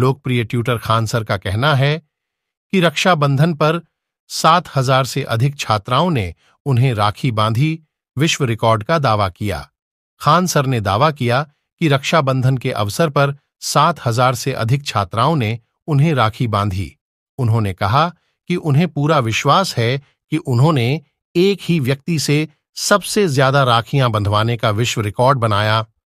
लोकप्रिय tutor Khan sir का कहना है कि रक्षाबंधन पर सात हजार से अधिक छात्राओं ने उन्हें राखी बांधी विश्व रिकॉर्ड का दावा किया खान सर ने दावा किया कि रक्षाबंधन के अवसर पर सात हजार से अधिक छात्राओं ने उन्हें राखी बांधी उन्होंने कहा कि उन्हें पूरा विश्वास है कि उन्होंने एक ही व्यक्ति से सबसे ज्यादा राखियां बंधवाने का विश्व रिकॉर्ड बनाया